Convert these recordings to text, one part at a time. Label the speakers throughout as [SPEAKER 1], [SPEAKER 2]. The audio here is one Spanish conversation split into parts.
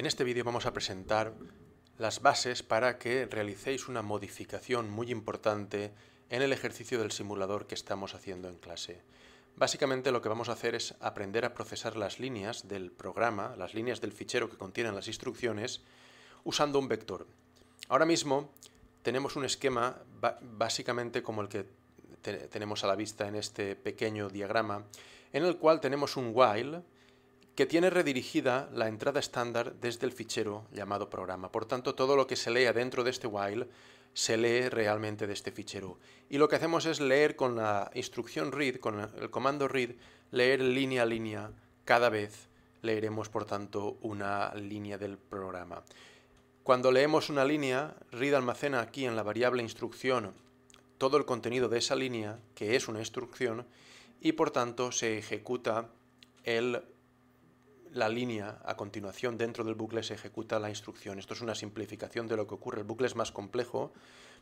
[SPEAKER 1] En este vídeo vamos a presentar las bases para que realicéis una modificación muy importante en el ejercicio del simulador que estamos haciendo en clase. Básicamente lo que vamos a hacer es aprender a procesar las líneas del programa, las líneas del fichero que contienen las instrucciones, usando un vector. Ahora mismo tenemos un esquema básicamente como el que tenemos a la vista en este pequeño diagrama, en el cual tenemos un while, que tiene redirigida la entrada estándar desde el fichero llamado programa. Por tanto, todo lo que se lea dentro de este while se lee realmente de este fichero. Y lo que hacemos es leer con la instrucción read, con el comando read, leer línea a línea cada vez. Leeremos, por tanto, una línea del programa. Cuando leemos una línea, read almacena aquí en la variable instrucción todo el contenido de esa línea, que es una instrucción, y por tanto se ejecuta el la línea a continuación dentro del bucle se ejecuta la instrucción. Esto es una simplificación de lo que ocurre. El bucle es más complejo,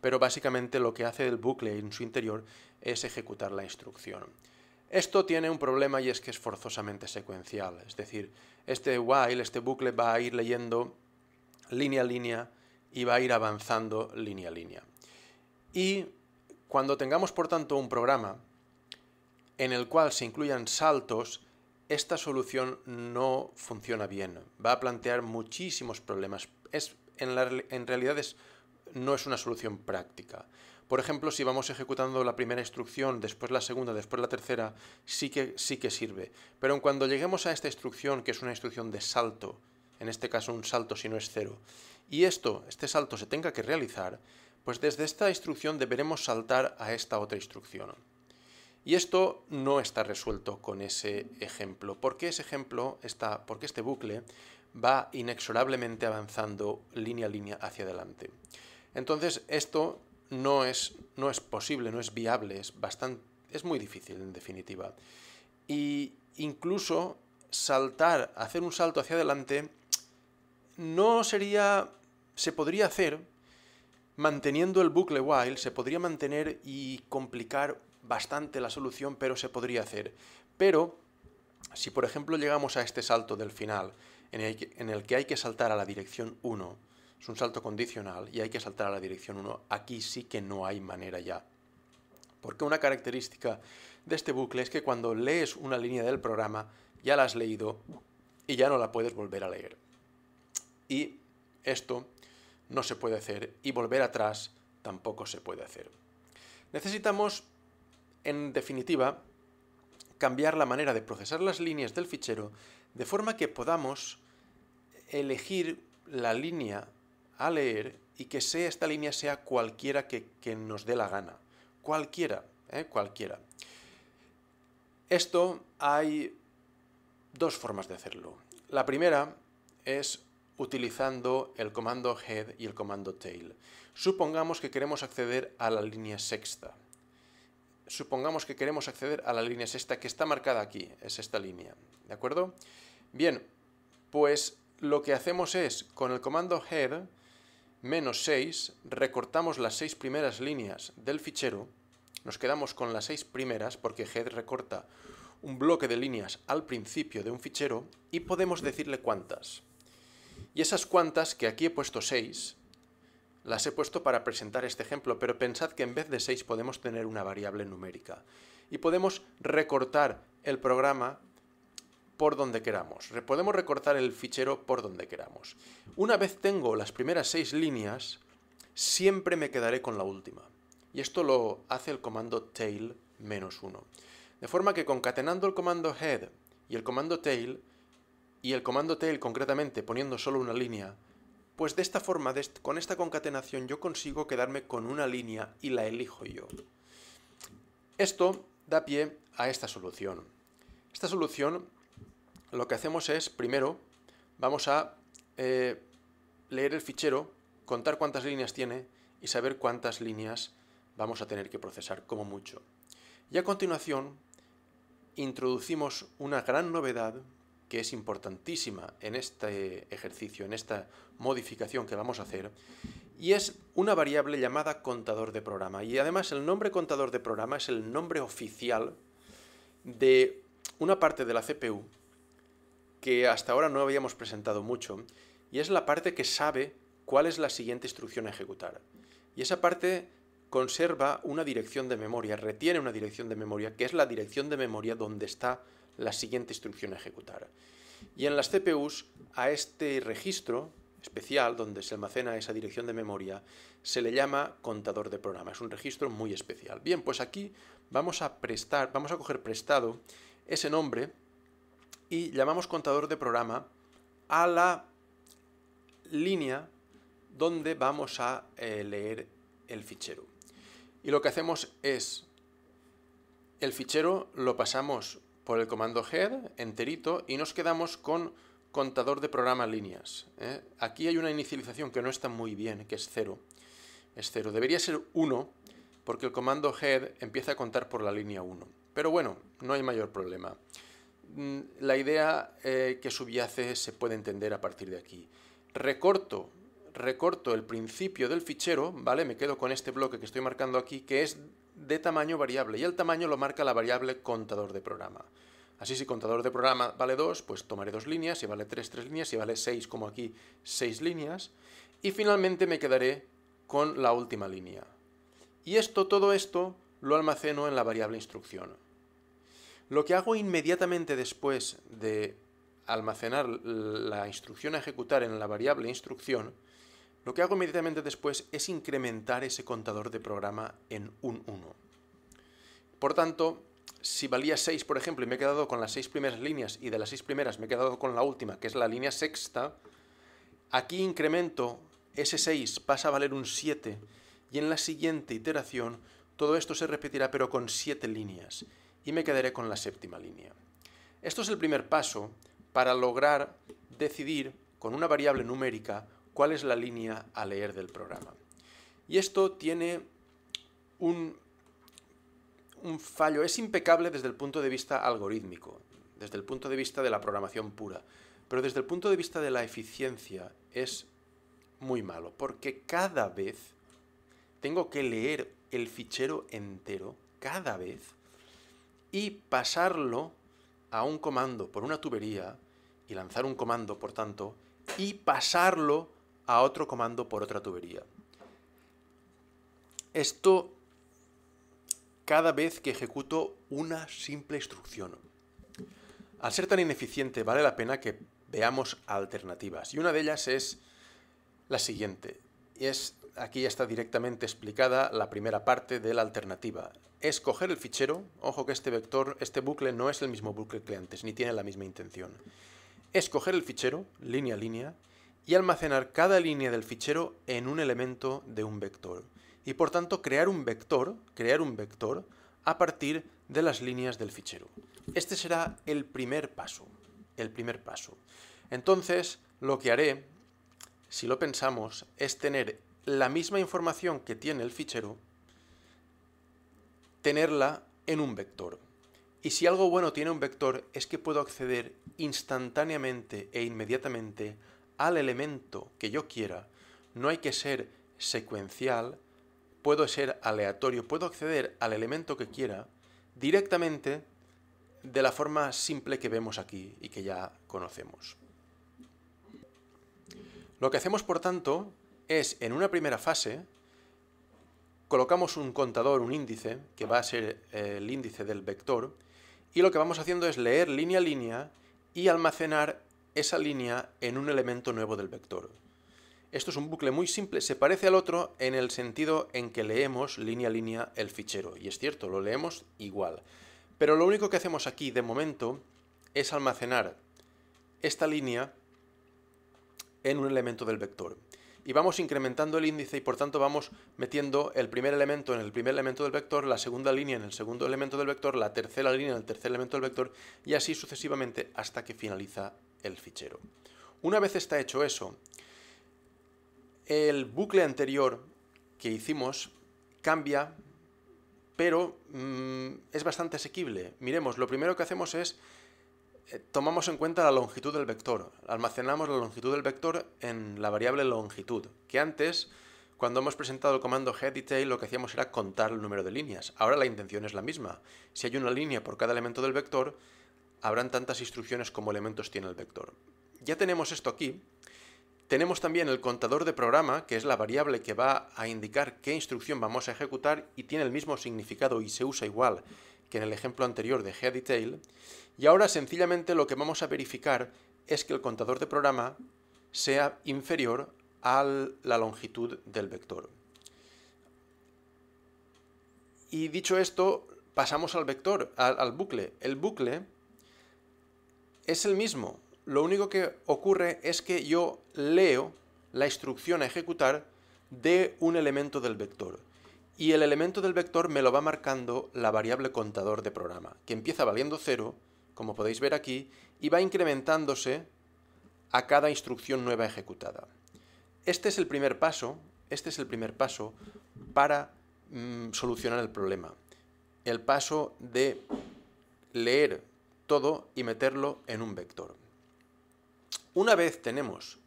[SPEAKER 1] pero básicamente lo que hace el bucle en su interior es ejecutar la instrucción. Esto tiene un problema y es que es forzosamente secuencial. Es decir, este while, este bucle va a ir leyendo línea a línea y va a ir avanzando línea a línea. Y cuando tengamos, por tanto, un programa en el cual se incluyan saltos, esta solución no funciona bien, va a plantear muchísimos problemas. en, realidad es, no es una solución práctica. Por ejemplo, si vamos ejecutando la primera instrucción, después la segunda, después la tercera, sí que, sí que sirve. Pero cuando lleguemos a esta instrucción, que es una instrucción de salto, en este caso un salto si no es cero, y esto, este salto se tenga que realizar, pues desde esta instrucción deberemos saltar a esta otra instrucción. Y esto no está resuelto con ese ejemplo. ¿Por ese ejemplo está? Porque este bucle va inexorablemente avanzando línea a línea hacia adelante. Entonces, esto no es, no es posible, no es viable, es, bastante, es muy difícil en definitiva. Y incluso saltar, hacer un salto hacia adelante, no sería, se podría hacer manteniendo el bucle while, se podría mantener y complicar bastante la solución, pero se podría hacer. Pero si por ejemplo llegamos a este salto del final, en el, que, hay que saltar a la dirección 1, es un salto condicional y hay que saltar a la dirección 1, aquí sí que no hay manera ya. Porque una característica de este bucle es que cuando lees una línea del programa, ya la has leído y ya no la puedes volver a leer. Y esto no se puede hacer y volver atrás tampoco se puede hacer. Necesitamos en definitiva, cambiar la manera de procesar las líneas del fichero de forma que podamos elegir la línea a leer y que sea esta línea sea cualquiera que, nos dé la gana. Cualquiera, ¿eh? cualquiera. Esto hay dos formas de hacerlo. La primera es utilizando el comando head y el comando tail. Supongamos que queremos acceder a la línea sexta supongamos que queremos acceder a la línea esta que está marcada aquí, es esta línea, ¿de acuerdo? Bien, pues lo que hacemos es, con el comando head, menos 6, recortamos las seis primeras líneas del fichero, nos quedamos con las seis primeras, porque head recorta un bloque de líneas al principio de un fichero, y podemos decirle cuántas. Y esas cuantas, que aquí he puesto 6, las he puesto para presentar este ejemplo, pero pensad que en vez de 6 podemos tener una variable numérica. Y podemos recortar el programa por donde queramos. Podemos recortar el fichero por donde queramos. Una vez tengo las primeras 6 líneas, siempre me quedaré con la última. Y esto lo hace el comando tail menos 1. De forma que concatenando el comando head y el comando tail, y el comando tail concretamente poniendo solo una línea, pues de esta forma, con esta concatenación, yo consigo quedarme con una línea y la elijo yo. Esto da pie a esta solución. Esta solución lo que hacemos es, primero, vamos a eh, leer el fichero, contar cuántas líneas tiene y saber cuántas líneas vamos a tener que procesar como mucho. Y a continuación, introducimos una gran novedad que es importantísima en este ejercicio, en esta modificación que vamos a hacer, y es una variable llamada contador de programa. Y además el nombre contador de programa es el nombre oficial de una parte de la CPU que hasta ahora no habíamos presentado mucho, y es la parte que sabe cuál es la siguiente instrucción a ejecutar. Y esa parte conserva una dirección de memoria, retiene una dirección de memoria, que es la dirección de memoria donde está la siguiente instrucción a ejecutar. Y en las CPUs, a este registro especial donde se almacena esa dirección de memoria, se le llama contador de programa. Es un registro muy especial. Bien, pues aquí vamos a prestar, vamos a coger prestado ese nombre y llamamos contador de programa a la línea donde vamos a eh, leer el fichero. Y lo que hacemos es, el fichero lo pasamos por el comando head enterito y nos quedamos con contador de programa líneas. ¿eh? Aquí hay una inicialización que no está muy bien, que es 0. Es 0. Debería ser 1 porque el comando head empieza a contar por la línea 1. Pero bueno, no hay mayor problema. Mm, la idea eh, que subyace se puede entender a partir de aquí. Recorto, recorto el principio del fichero, ¿vale? Me quedo con este bloque que estoy marcando aquí, que es de tamaño variable y el tamaño lo marca la variable contador de programa. Así si contador de programa vale 2, pues tomaré dos líneas, si vale 3, 3 líneas, si vale 6, como aquí, 6 líneas. Y finalmente me quedaré con la última línea. Y esto, todo esto, lo almaceno en la variable instrucción. Lo que hago inmediatamente después de almacenar la instrucción a ejecutar en la variable instrucción lo que hago inmediatamente después es incrementar ese contador de programa en un 1. Por tanto, si valía 6, por ejemplo, y me he quedado con las 6 primeras líneas y de las 6 primeras me he quedado con la última, que es la línea sexta, aquí incremento ese 6, pasa a valer un 7 y en la siguiente iteración todo esto se repetirá pero con 7 líneas y me quedaré con la séptima línea. Esto es el primer paso para lograr decidir con una variable numérica cuál es la línea a leer del programa. Y esto tiene un, un fallo, es impecable desde el punto de vista algorítmico, desde el punto de vista de la programación pura, pero desde el punto de vista de la eficiencia es muy malo, porque cada vez tengo que leer el fichero entero, cada vez, y pasarlo a un comando por una tubería, y lanzar un comando, por tanto, y pasarlo a otro comando por otra tubería. Esto cada vez que ejecuto una simple instrucción. Al ser tan ineficiente, vale la pena que veamos alternativas. Y una de ellas es la siguiente. Es, aquí ya está directamente explicada la primera parte de la alternativa. Escoger el fichero. Ojo que este vector, este bucle no es el mismo bucle que antes, ni tiene la misma intención. Escoger el fichero, línea a línea, y almacenar cada línea del fichero en un elemento de un vector. Y por tanto crear un vector, crear un vector a partir de las líneas del fichero. Este será el primer paso, el primer paso. Entonces, lo que haré, si lo pensamos, es tener la misma información que tiene el fichero, tenerla en un vector. Y si algo bueno tiene un vector es que puedo acceder instantáneamente e inmediatamente al elemento que yo quiera, no hay que ser secuencial, puedo ser aleatorio, puedo acceder al elemento que quiera directamente de la forma simple que vemos aquí y que ya conocemos. Lo que hacemos, por tanto, es en una primera fase, colocamos un contador, un índice, que va a ser eh, el índice del vector, y lo que vamos haciendo es leer línea a línea y almacenar esa línea en un elemento nuevo del vector. Esto es un bucle muy simple, se parece al otro en el sentido en que leemos línea a línea el fichero, y es cierto, lo leemos igual. Pero lo único que hacemos aquí de momento es almacenar esta línea en un elemento del vector. Y vamos incrementando el índice y por tanto vamos metiendo el primer elemento en el primer elemento del vector, la segunda línea en el segundo elemento del vector, la tercera línea en el tercer elemento del vector y así sucesivamente hasta que finaliza el fichero. Una vez está hecho eso, el bucle anterior que hicimos cambia, pero mm, es bastante asequible. Miremos, lo primero que hacemos es eh, tomamos en cuenta la longitud del vector. Almacenamos la longitud del vector en la variable longitud, que antes cuando hemos presentado el comando head lo que hacíamos era contar el número de líneas. Ahora la intención es la misma. Si hay una línea por cada elemento del vector, habrán tantas instrucciones como elementos tiene el vector. Ya tenemos esto aquí. Tenemos también el contador de programa, que es la variable que va a indicar qué instrucción vamos a ejecutar y tiene el mismo significado y se usa igual que en el ejemplo anterior de detail Y ahora sencillamente lo que vamos a verificar es que el contador de programa sea inferior a la longitud del vector. Y dicho esto, pasamos al vector, al bucle. El bucle es el mismo. Lo único que ocurre es que yo leo la instrucción a ejecutar de un elemento del vector. Y el elemento del vector me lo va marcando la variable contador de programa, que empieza valiendo 0, como podéis ver aquí, y va incrementándose a cada instrucción nueva ejecutada. Este es el primer paso, este es el primer paso para mm, solucionar el problema. El paso de leer todo y meterlo en un vector. Una vez tenemos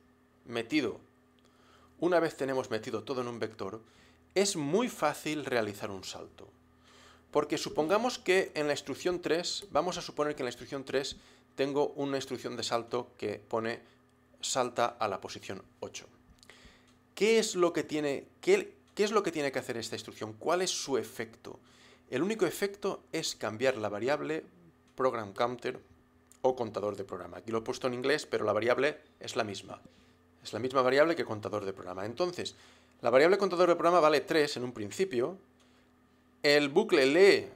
[SPEAKER 1] metido, una vez tenemos metido todo en un vector, es muy fácil realizar un salto. Porque supongamos que en la instrucción 3, vamos a suponer que en la instrucción 3 tengo una instrucción de salto que pone salta a la posición 8. ¿Qué es lo que tiene, qué es lo que, tiene que hacer esta instrucción? ¿Cuál es su efecto? El único efecto es cambiar la variable program counter o contador de programa. Aquí lo he puesto en inglés, pero la variable es la misma. Es la misma variable que contador de programa. Entonces, la variable contador de programa vale 3 en un principio. El bucle lee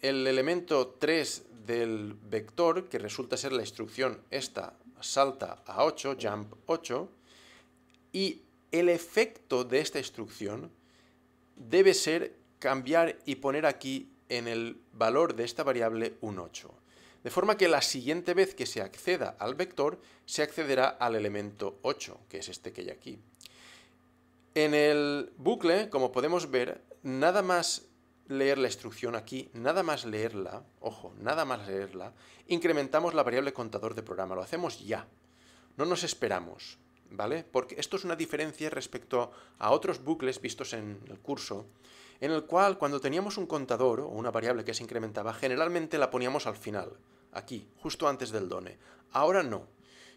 [SPEAKER 1] el elemento 3 del vector, que resulta ser la instrucción esta, salta a 8, jump 8, y el efecto de esta instrucción debe ser cambiar y poner aquí en el valor de esta variable un 8 de forma que la siguiente vez que se acceda al vector, se accederá al elemento 8, que es este que hay aquí. En el bucle, como podemos ver, nada más leer la instrucción aquí, nada más leerla, ojo, nada más leerla, incrementamos la variable contador de programa, lo hacemos ya, no nos esperamos, ¿vale? Porque esto es una diferencia respecto a otros bucles vistos en el curso, en el cual cuando teníamos un contador o una variable que se incrementaba, generalmente la poníamos al final, aquí, justo antes del done. Ahora no.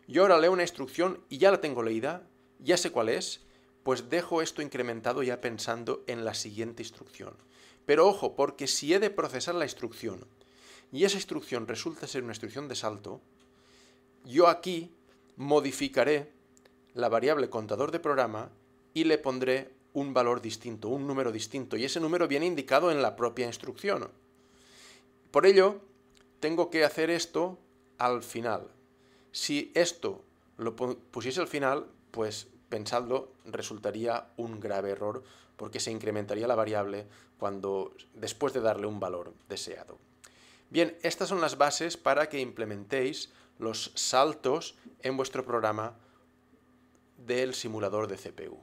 [SPEAKER 1] Yo ahora leo una instrucción y ya la tengo leída, ya sé cuál es, pues dejo esto incrementado ya pensando en la siguiente instrucción. Pero ojo, porque si he de procesar la instrucción y esa instrucción resulta ser una instrucción de salto, yo aquí modificaré la variable contador de programa y le pondré un valor distinto, un número distinto, y ese número viene indicado en la propia instrucción. Por ello, tengo que hacer esto al final. Si esto lo pusiese al final, pues pensadlo, resultaría un grave error porque se incrementaría la variable cuando después de darle un valor deseado. Bien, estas son las bases para que implementéis los saltos en vuestro programa del simulador de CPU.